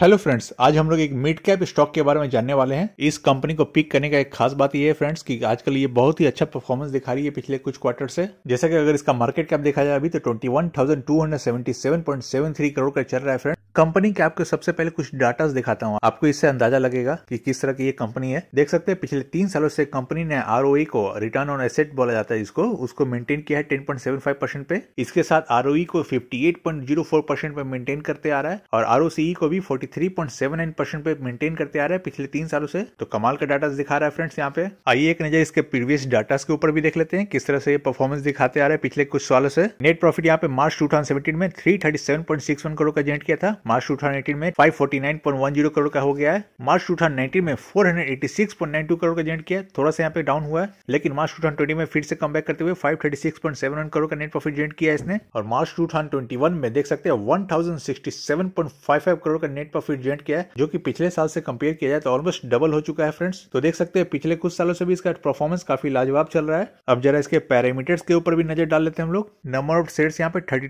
hello friends आज हम लोग एक मिड कैप स्टॉक के बारे में जानने वाले हैं इस कंपनी को पिक करने का एक खास बात यह है फ्रेंड्स कि आजकल ये बहुत ही अच्छा परफॉर्मेंस दिखा रही है पिछले कुछ क्वार्टर से जैसा कि अगर इसका मार्केट कैप देखा जाए अभी तो थ्री करोड़ का चल रहा है कंपनी के आपको सबसे पहले कुछ डाटा दिखाता हूँ आपको इससे अंदाजा लगेगा कि किस तरह की ये कंपनी है देख सकते हैं पिछले तीन सालों से कंपनी ने आर को रिटर्न ऑन एसेट बोला जाता है इसको उसको मेंटेन किया है 10.75 परसेंट पे इसके साथ आर को 58.04 परसेंट पे मेंटेन करते आ रहा है और आर को भी फोर्टी परसेंट पे मेंटेन करते आ रहा है पिछले तीन सालों से तो कमाल का डाटा दिखा रहा है फ्रेंड्स यहाँ पे आइए एक नजर इसके प्रीवियस डाटा के ऊपर भी देख लेते हैं किस तरह से परफॉर्मेंस दिखाते आ रहे हैं पिछले कुछ सालों से नेट प्रॉफिट यहाँ पे मार्च टू में थ्री करोड़ का जेंट किया था मार्च टू थाउजेंड में 549.10 करोड़ का हो गया है मार्च टू थाउजेंड में 486.92 करोड़ का जनरेट किया थोड़ा सा यहाँ पे डाउन हुआ है लेकिन मार्च टू में फिर से कम करते हुए 536.71 करोड़ का नेट प्रॉफिट जनरेट किया इसने और मार्च टू में देख सकते हैं 1067.55 करोड़ का नेट प्रॉफिट जनरेट किया है जो कि पिछले साल से कंपेयर किया जाए तो ऑलमोस्ट डबल हो चुका है फ्रेंड्स तो देख सकते हैं पिछले कुछ सालों से भी इसका परफॉर्मेंस काफी लाजवाब चल रहा है अब जरा इसके पैरामीटर्स के ऊपर भी नजर डाल लेते हैं हम लोग नंबर ऑफ शेयर यहाँ पे थर्टी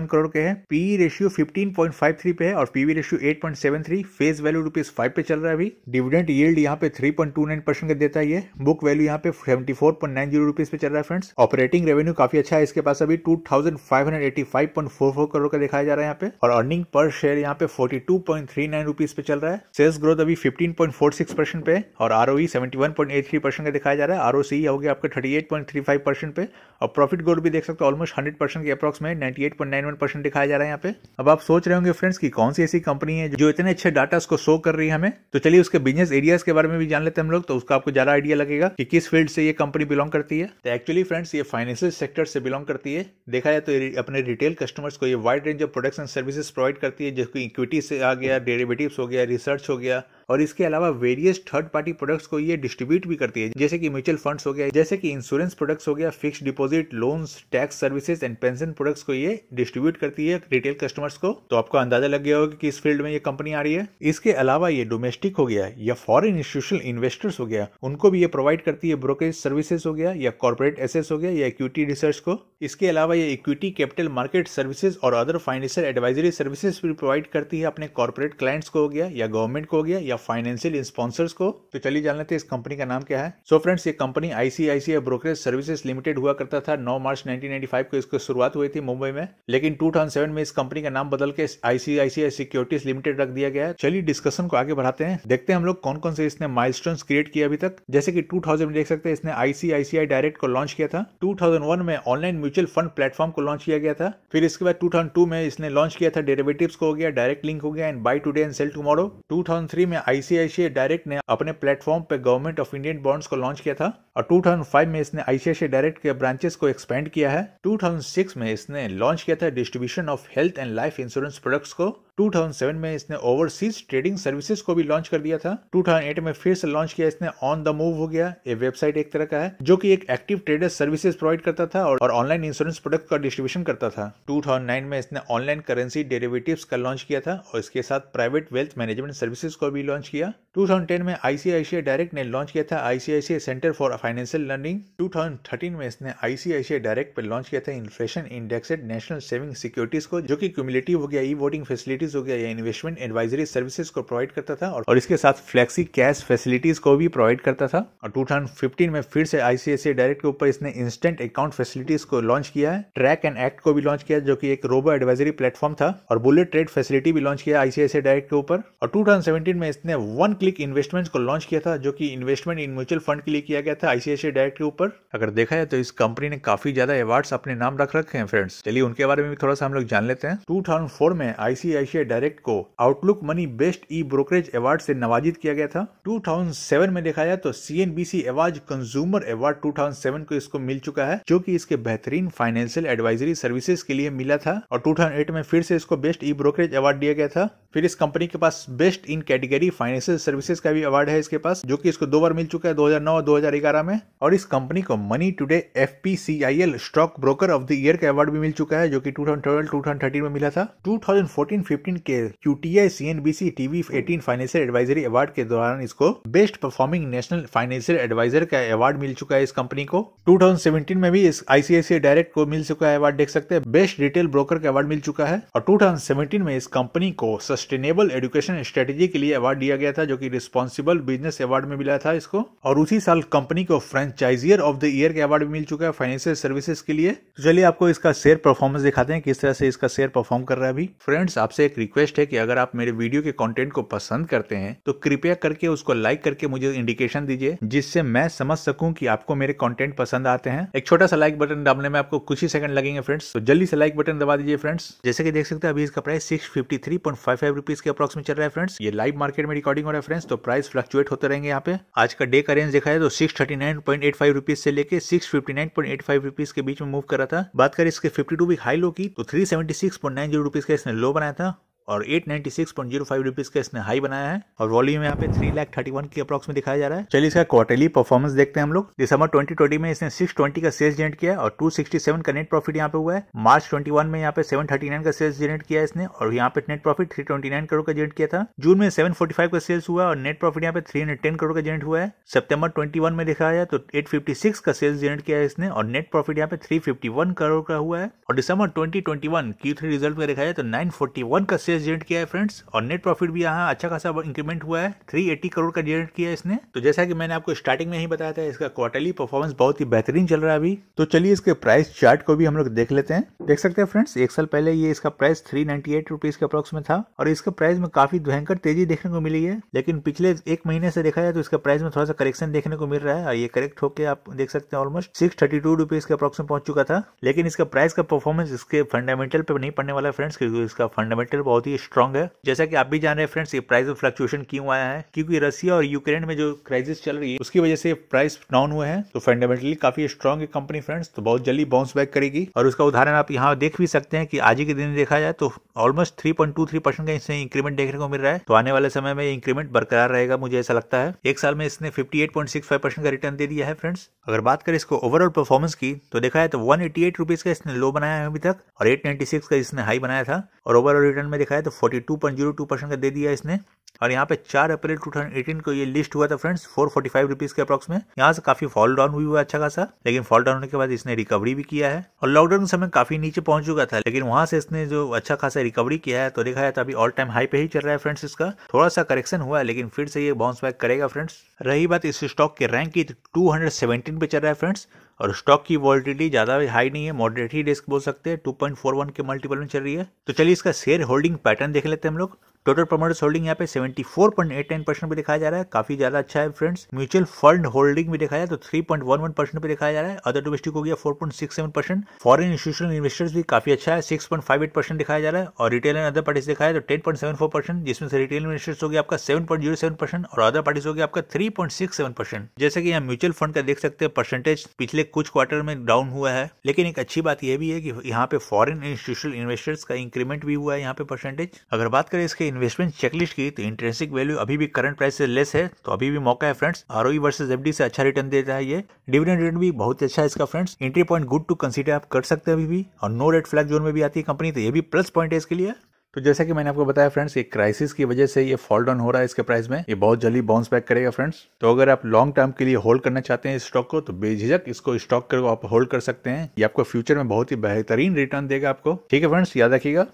करोड़ के हैं पी रेशियो फिफ्टीन पॉइंट पे है और PV ratio eight point seven three face value rupees five पे चल रहा है अभी डिविडेंट यील्ड यहाँ पे three point two nine percent देता है ये बुक वैल्यू यहाँ पे seventy four point nine zero rupees पे चल रहा है फ्रेंड्स ऑपरेटिंग रेवेन्यू काफी अच्छा है इसके पास अभी two thousand five hundred eighty five point four four crore का दिखाया जा रहा है यहाँ पे और अर्निंग पर शेयर यहाँ पे forty two point three nine rupees पे चल रहा है सेल्स ग्रोथ अभी fifteen point four six percent पे और ROE seventy one point eight three percent का दिखाया जा रहा है आर ओ सी हो गया आपका thirty eight point three five percent पे और प्रॉफिट ग्रोथ भी देख सकते हो ऑलमोस्ट हंड्रेड परसेंट के अप्रॉक्स में ninety eight point nine one percent दिखाया जा रहा है यहाँ पे अब आप सोच रहे होंगे फ्रेंड्स कि कौन सी ऐसी कंपनी है जो इतने अच्छे डाटा उसको शो कर रही है हमें तो चलिए उसके बिजनेस एरियाज के बारे में भी जान लेते हैं हम लोग तो उसका आपको ज्यादा आइडिया लगेगा कि किस फील्ड से ये कंपनी बिलोंग करती है तो एक्चुअली फ्रेंड्स ये फाइनेंशियल सेक्टर से बिलोंग करती है देखा जाए तो अपने रिटेल कस्टमर्स को ये wide range of products and services provide करती है जिसको इक्विटी से आ गया डेरिवेटिव्स हो गया रिसर्च हो गया और इसके अलावा वेरियस थर्ड पार्टी प्रोडक्ट्स को ये डिस्ट्रीब्यूट भी करती है जैसे कि म्यूचुअल फंड्स हो गया जैसे कि इंश्योरेंस प्रोडक्ट्स हो गया fix deposit loans tax services and pension products को ये डिस्ट्रीब्यूट करती है रिटेल कस्टमर्स को तो आपको अंदाजा लग गया होगा कि इस फील्ड में ये कंपनी आ रही है इसके अलावा ये डोमेस्टिक हो गया या फॉरन इंस्टीट्यूशनल इन्वेस्टर्स हो गया उनको भी ये प्रोवाइड करती है ब्रोकरेज सर्विसेज हो गया या कॉर्पोरेट एसेस हो गया या इक्विटी रिसर्च को इसके अलावा ये इक्विटी कैपिटल मार्केट सर्विसेज और अदर फाइनेंशियल एडवाइजरी सर्विसेज भी प्रोवाइड करती है अपने कॉर्पोरेट क्लाइंट्स को हो गया या गवर्नमेंट को हो गया या या फाइनेंशियल स्पॉन्सर्स को तो चलिए जान लेते हैं इस कंपनी का नाम क्या है सो so फ्रेंड्स ये company ICICI brokerage services limited हुआ करता था 9 मार्च 1995 को इसकी शुरुआत हुई थी मुंबई में लेकिन 2007 में इस कंपनी का नाम बदल के आईसीआईसीआई सिक्योरिटीज लिमिटेड रख दिया गया है चलिए डिस्कशन को आगे बढ़ाते हैं देखते हैं हम लोग कौन कौन से इसने माइल क्रिएट किया अभी तक जैसे की टू में देख सकते हैं इसने आईसीआईसीआई डायरेक्ट को लॉन्च किया था टू में ऑनलाइन म्यूचुअल फंड प्लेटफॉर्म को लॉन्च किया गया था फिर इसके बाद टू में इसने लॉन्च किया था डेरेवेटिव को हो गया डायरेक्ट लिंक हो गया and buy today and sell tomorrow 2003 में आईसीआईसीआई डायरेक्ट ने अपने प्लेटफॉर्म पे गवर्नमेंट ऑफ इंडियन बॉन्ड्स को लॉन्च किया था और 2005 में इसने आईसीआईसीआई डायरेक्ट के ब्रांचेस को एक्सपेंड किया है 2006 में इसने लॉन्च किया था distribution of health and life insurance products को 2007 में इसने ओवरसीज ट्रेडिंग सर्विसेज को भी लॉन्च कर दिया था 2008 में फिर से लॉन्च किया इसने ऑन द मूव हो गया ये वेबसाइट एक तरह का है जो कि एक एक्टिव ट्रेडर सर्विसेज प्रोवाइड करता था और ऑनलाइन इंश्योरेंस प्रोडक्ट का डिस्ट्रीब्यूशन करता था 2009 में इसने ऑनलाइन करेंसी डेरिवेटिव्स का लॉन्च किया था और इसके साथ प्राइवेट वेल्थ मैनेजमेंट सर्विसेज को भी लॉन्च किया 2010 में आईसीआईसीआई डायरेक्ट ने लॉन्च किया था ICICI centre for financial learning 2013 में इसने आईसीआईसीआई डायरेक्ट पर लॉन्च किया था inflation indexed national saving securities को जो कि क्यूमुलेटिव हो गया ई वोटिंग फैसिलिटीज हो गया या इन्वेस्टमेंट एडवाइजरी सर्विसेज को प्रोवाइड करता था और इसके साथ फ्लेक्सी कैश फैसिलिटीज को भी प्रोवाइड करता था और टू में फिर से आईसीआईसीआई डायरेक्ट के ऊपर इसने इंस्टेंट अकाउंट फैसिलिटीज को लॉन्च किया है ट्रैक एंड एक्ट को भी लॉन्च किया जो की एक रोबो एडवाइजरी प्लेटफॉर्म था और बुलेट ट्रेड फैसिलिटी भी लॉन्च किया आईसीआईसीआई डायरेक्ट के ऊपर और टू में इसने वन क्लिक इन्वेस्टमेंट्स को लॉन्च किया था जो कि इन्वेस्टमेंट इन म्यूचुअल फंड के लिए किया गया था आईसीआईसी डायरेक्ट के ऊपर अगर देखा जाए तो इस कंपनी ने काफी ज्यादा अवार्ड्स अपने नाम रख रखे हैं फ्रेंड्स चलिए उनके बारे में भी थोड़ा सा हम लोग जान लेते हैं टू में आईसीआईसीआई डायरेक्ट को Outlook Money best e brokerage award से नवाजित किया गया था टू में देखा जाए तो सी एवाज कंज्यूमर अवार्ड टू को इसको मिल चुका है जो की इसके बेहतरीन फाइनेंशियल एडवाइजरी सर्विसेज के लिए मिला था और टू में फिर से इसको बेस्ट ई ब्रोकरेज अवार्ड दिया गया था फिर इस कंपनी के पास best in category financial services का भी अवार्ड है इसके पास जो कि इसको दो बार मिल चुका है 2009 और 2011 में और इस कंपनी को Money Today F stock broker of the year का अवार्ड भी मिल चुका है जो कि 2012 2013 में मिला था 2014-15 के UTI CNBC TV eighteen financial advisory award के दौरान इसको best performing national financial adviser का अवार्ड मिल चुका है इस कंपनी को टू में भी इस आईसीआई डायरेक्ट को मिल चुका है अवार्ड देख सकते हैं बेस्ट रिटेल ब्रोकर का अवार्ड मिल चुका है और टू में इस कंपनी को सस्टेनेबल एडुकेशन स्ट्रेटेजी के लिए अवार्ड दिया गया था जो कि कि रिस्पॉन्सिबल बिजनेस अवार्ड में मिला था इसको और उसी साल कंपनी को फ्रेंचाइजियर ऑफ द ईयर के अवार्ड मिल चुका है फाइनेंशियल सर्विसेज के लिए तो चलिए आपको इसका शेयर परफॉर्मेंस दिखाते हैं किस तरह से इसका शेयर परफॉर्म कर रहा है अभी फ्रेंड्स आपसे एक रिक्वेस्ट है कि अगर आप मेरे वीडियो के कॉन्टेंट को पसंद करते हैं तो कृपया करके उसको लाइक करके मुझे इंडिकेशन दीजिए जिससे मैं समझ सकूं कि आपको मेरे कॉन्टेंट पसंद आते हैं एक छोटा सा लाइक बटन दबाने में आपको कुछ ही सेकंड लगेंगे फ्रेंड्स तो जल्दी से लाइक बटन दबा दीजिए फ्रेंड्स जैसे कि देख सकते हैं अभी इसका price six fifty three point five five rupees के अप्रॉक्स में चल रहा है फ्रेंड्स ये लाइव मार्केट में रिकॉर्डिंग हो रहा है फ्रेंड्स तो प्राइस फ्लक्चुएट होते रहेंगे यहाँ पे आज का डे का रेंज देखा है तो six thirty nine point eight five rupees से लेकर six fifty nine point eight five rupees के बीच में मूव करा था बात करें इसके fifty two week high low की तो three seventy six point nine zero rupees का इसने लो बनाया था और 896.05 रुपीस का इसने हाई बनाया है और वॉल्यूम यहाँ पे थ्री लाख थर्टी वन की अप्रॉक्स में दिखाया जा रहा है चलिए इसका क्वार्टरली परफॉर्मेंस देखते हैं हम लोग दिसंबर 2020 में इसने 620 का सेल्स जनरेट किया और 267 का नेट प्रॉफिट यहाँ पे हुआ है मार्च 21 में यहाँ पे 739 का सेल्स जनरेट किया इसने और यहाँ पे नेट प्रॉफिट 329 करोड़ का जनरेट किया था जून में फाइव का सेल्स हुआ और नेट प्रॉफिट यहाँ पे टेन करोड़ का जनरेट हुआ है ट्वेंटी वन में देखा जाए तो सिक्स का सेल्स जनरेट किया है इसने और नेट प्रॉफिट यहाँ पे वन करोड़ का हुआ है और दिसंबर 2021 थ्री रिजल्ट में देखा जाए तो 941 का सेल्स परचेज जनरेट किया है फ्रेंड्स और नेट प्रॉफिट भी यहाँ अच्छा खासा इंक्रीमेंट हुआ है थ्री एट्टी करोड़ का जनरेट किया है इसने तो जैसा कि मैंने आपको स्टार्टिंग में ही बताया था इसका क्वार्टरली परफॉर्मेंस बहुत ही बेहतरीन चल रहा है अभी तो चलिए इसके प्राइस चार्ट को भी हम लोग देख लेते हैं देख सकते हैं फ्रेंड्स एक साल पहले ये इसका price three ninety eight rupees के अप्रोक्स में था और इसके प्राइस में काफी भयंकर तेजी देखने को मिली है लेकिन पिछले एक महीने से देखा जाए तो इसका प्राइस में थोड़ा सा करेक्शन देखने को मिल रहा है और ये करेक्ट होकर आप देख सकते हैं almost six thirty two rupees के अप्रोक्स में पहुंच चुका था लेकिन इसका प्राइस का परफॉर्मेंस इसके फंडामेंटल पे नहीं पड़ने वाला है फ्रेंड्स क्योंकि इसका फंडामेंटल बहुत बहुत ही स्ट्रांग है जैसा कि आप भी जान रहे हैं फ्रेंड्स ये प्राइस में फ्लक्चुएशन क्यों आया है क्योंकि रसिया और यूक्रेन में जो क्राइसिस चल रही है उसकी वजह से प्राइस डाउन हुए हैं तो फंडामेंटली काफी स्ट्रांग है कंपनी फ्रेंड्स तो बहुत जल्दी बाउंस बैक करेगी और उसका उदाहरण आप यहाँ देख भी सकते हैं कि आज के दिन देखा जाए तो almost three point two three percent का इससे इंक्रीमेंट देखने को मिल रहा है तो आने वाले समय में इंक्रीमेंट बरकरार रहेगा मुझे ऐसा लगता है एक साल में इसने fifty eight point six five percent का रिटर्न दे दिया है फ्रेंड्स अगर बात करें इसको ओवरऑल परफॉर्मेंस की तो देखा है तो वन एटी एट रुपीज का इसने लो बनाया है अभी तक और एट नाइन्टी सिक्स का इसने हाई बनाया था और ओवरऑल रिटर्न में देखा है तो 42.02 परसेंट का दे दिया इसने और यहाँ पे 4 अप्रैल 2018 को ये लिस्ट हुआ था friends four forty five rupees के अप्रॉक्स में यहाँ से काफी फॉल डाउन हुई हुआ अच्छा खासा लेकिन फॉल डाउन होने के बाद इसने रिकवरी भी किया है और लॉकडाउन के समय काफी नीचे पहुंच चुका था लेकिन वहां से इसने जो अच्छा खासा रिकवरी किया है तो देखा है तो अभी ऑल टाइम हाई पे ही चल रहा है फ्रेंड्स इसका थोड़ा सा करेक्शन हुआ है लेकिन फिर से ये बाउंस बैक करेगा फ्रेंड्स रही बात इस स्टॉक के रैंक की टू तो पे चल रहा है फ्रेंड्स और स्टॉक की वॉलिटिटी ज़्यादा हाई नहीं है मॉडरेट ही रिस्क बोल सकते हैं 2.41 के मल्टीपल में चल रही है तो चलिए इसका शेयर होल्डिंग पैटर्न देख लेते हैं हम लोग टोटल प्रमोटर्स होल्डिंग यहाँ पे seventy four point eight nine percent पर दिखाया जा रहा है काफी ज्यादा अच्छा है फ्रेंड्स म्यूचुअल फंड होल्डिंग भी दिखाया तो three point one one percent पर दिखाया जा रहा है अदर डोमेस्टिक हो गया four point six seven percent foreign institutional investors भी काफी अच्छा है six point five eight percent दिखाया जा रहा है और रिटेल एंड अदर पार्टीज दिखाया तो ten point seven four percent जिसमें से रिटेल इन्वेस्टर्स हो गया आपका seven point zero seven percent और अदर पार्टीज हो गया आपका three point six seven percent जैसे कि यहाँ म्यूचुअल फंड का देख सकते हैं परसेंटेज पिछले कुछ क्वार्टर में डाउन हुआ है लेकिन एक अच्छी बात यह भी है कि यहाँ पे फॉरन इंस्टीट्यूशनल इन्वेस्टर्स का इंक्रीमेंट भी हुआ है यहाँ पे परसेंटेज अगर बात करें इसके इन्वेस्टमेंट चेकलिस्ट की तो इंट्रेंसिक वैल्यू अभी भी करंट प्राइस से लेस है तो अभी भी मौका है फ्रेंड्स आर वर्सेज एफ से अच्छा रिटर्न देता है ये डिविडेंड रिटर्न भी बहुत अच्छा है इसका friends entry point good to consider आप कर सकते हैं अभी भी और नो रेड फ्लैग जोन में भी आती है कंपनी तो ये भी प्लस पॉइंट है इसके लिए तो जैसा कि मैंने आपको बताया फ्रेंड्स ये क्राइसिस की वजह से ये फॉल डाउन हो रहा है इसके प्राइस में ये बहुत जल्दी बाउंस बैक करेगा फ्रेंड्स तो अगर आप लॉन्ग टर्म के लिए होल्ड करना चाहते हैं इस स्टॉक को तो बेझिझक इसको स्टॉक कर आप होल्ड कर सकते हैं ये आपको फ्यूचर में बहुत ही बेहतरीन रिटर्न देगा आपको ठीक है फ्रेंड्स याद रखिएगा